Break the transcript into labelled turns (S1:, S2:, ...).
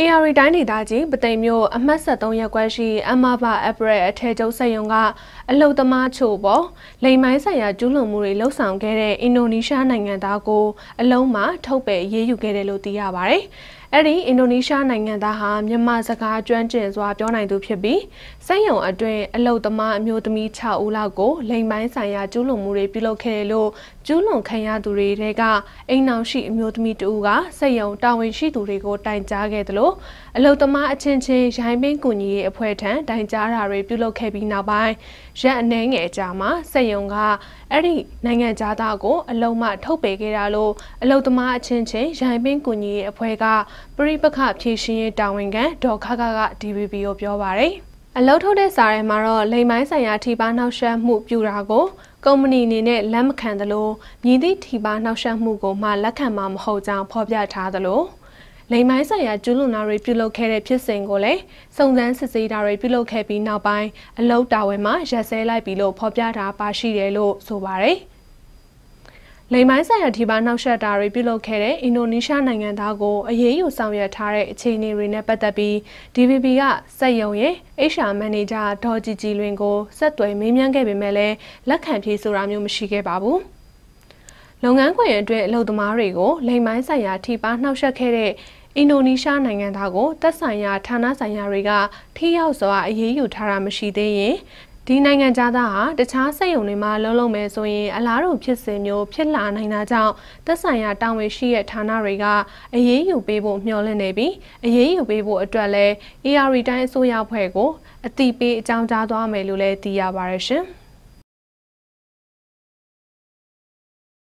S1: AR တိုင်းဒေသကြီးပသိမ်မြို့အမှတ်73ရပ်ကွက်ရှိအမဘာ April အထည်ချုပ်စက်ရုံကအလုသမားချို့ပေါ်လိမ်မိုင်းဆိုင်ရာကျူးလွန်မှုတွေလှုပ်ဆောင်ခဲ့တဲ့အင်ဒိုနီးရှားနိုင်ငံသားကိုအလုံးမှာထုတ်ပယ်ရေးယူခဲ့တယ်လို့သိရပါဗျ။အဲ့ဒီအင်ဒိုနီးရှားနိုင်ငံသားဟာမြန်မာစကားကျွမ်းကျင်စွာပြောနိုင်သူဖြစ်ပြီးစိတ်ယုံအတွင်းအလုတ်သမားအမျိုးသမီး6ဦးလောက်ကိုလိမ်ပိုင်းဆိုင်ရာကျူးလွန်မှုတွေပြုလုပ်ခဲ့တယ်လို့ကျူးလွန်ခံရသူတွေတဲကအိမ်နောက်ရှိအမျိုးသမီးတဦးကစိတ်ယုံတာဝန်ရှိသူတွေကိုတိုင်ကြားခဲ့တယ်လို့အလုတ်သမားအချင်းချင်းရိုင်းပင်းကူညီရေးအဖွဲ့ထံတိုင်ကြားတာတွေပြုလုပ်ခဲ့ပြီးနောက်ပိုင်းရက်အနှဲငယ်အကြာမှာစိတ်ယုံကအဲ့ဒီနိုင်ငံသားကိုအလုံးမထုတ်ပယ်ခဲ့တာလို့အလုတ်သမားအချင်းချင်းရိုင်းပင်းကူညီရေးအဖွဲ့ကပြိပခဖြည့်ရှင်ရေးတာဝန်ခံဒေါ်ခခက DBB ကိုပြောပါရယ်အလောက်ထုတ်တဲ့စာရဲမှာတော့လိမ်ပိုင်းဆိုင်ရာထိပါနှောက်ယှက်မှုပြူတာကိုကုမ္ပဏီအနေနဲ့လက်မခံသလိုမြည်သည့်ထိပါနှောက်ယှက်မှုကိုမှလက်ခံမှာမဟုတ်ကြောင်းဖော်ပြထားသလိုလိမ်မိုင်းဆိုင်ရာကျူးလွန်တာတွေပြုလုပ်ခဲ့တဲ့ဖြစ်စဉ်ကိုလည်းစုံစမ်းစစ်ဆေးတာတွေပြုလုပ်ခဲ့ပြီးနောက်ပိုင်းအလောက်တာဝန်မှာရက်စဲလိုက်ပြီလို့ဖော်ပြတာပါရှိတယ်လို့ဆိုပါတယ်။လိမ်ပိုင်းဆိုင်ရာထိပါနှောက်ယှက်တာတွေပြုလုပ်ခဲ့တဲ့အင်ဒိုနီးရှားနိုင်ငံသားကိုအရေးယူဆောင်ရွက်ထားတဲ့အခြေအနေတွေနဲ့ပတ်သက်ပြီး DVB ကစက်ရုံရဲ့ HR မန်နေဂျာဒေါ်ကြည်ကြည်လွင်ကိုဆက်သွယ်မေးမြန်းခဲ့ပေမဲ့လည်းလက်ခံဖြေဆိုတာမျိုးမရှိခဲ့ပါဘူး။လုပ်ငန်းခွင်အတွင်းအလုပ်သမားတွေကိုလိမ်ပိုင်းဆိုင်ရာထိပါနှောက်ယှက်ခဲ့တဲ့အင်ဒိုနီးရှားနိုင်ငံသားကိုသက်ဆိုင်ရာဌာနဆိုင်ရာတွေကထိရောက်စွာအရေးယူထားတာမရှိသေးရင်ဒီနိုင်ငံသားဟာတခြားစက်ရုံတွေမှာလုံးလုံးပဲဆိုရင် အလားတူဖြစ်စဉ်မျိုးဖြစ်လာနိုင်တာကြောင့်သက်ဆိုင်ရာတာဝန်ရှိတဲ့ဌာနတွေကအရေးယူပေးဖို့မျှော်လင့်နေပြီးအရေးယူပေးဖို့အတွက်လည်း AR တိုင်းအစိုးရအဖွဲ့ကိုအတိပေးအကြောင်းကြားသွားမယ်လို့လည်းသိရပါတယ်ရှင်။